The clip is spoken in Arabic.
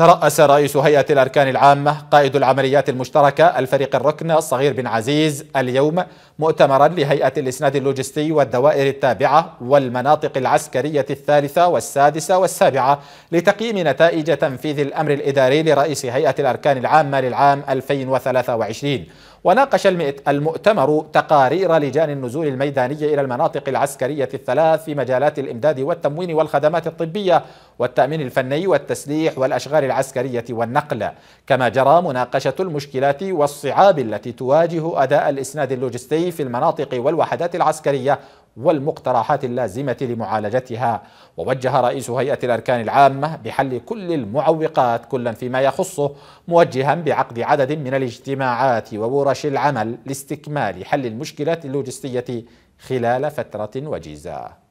ترأس رئيس هيئة الأركان العامة قائد العمليات المشتركة الفريق الركن الصغير بن عزيز اليوم مؤتمرا لهيئة الإسناد اللوجستي والدوائر التابعة والمناطق العسكرية الثالثة والسادسة والسابعة لتقييم نتائج تنفيذ الأمر الإداري لرئيس هيئة الأركان العامة للعام 2023 وناقش المؤتمر تقارير لجان النزول الميدانية إلى المناطق العسكرية الثلاث في مجالات الإمداد والتموين والخدمات الطبية والتأمين الفني والتسليح والأشغال العسكرية والنقل كما جرى مناقشة المشكلات والصعاب التي تواجه أداء الإسناد اللوجستي في المناطق والوحدات العسكرية والمقترحات اللازمة لمعالجتها ووجه رئيس هيئة الأركان العامة بحل كل المعوقات كلا فيما يخصه موجها بعقد عدد من الاجتماعات وورش العمل لاستكمال حل المشكلات اللوجستية خلال فترة وجيزة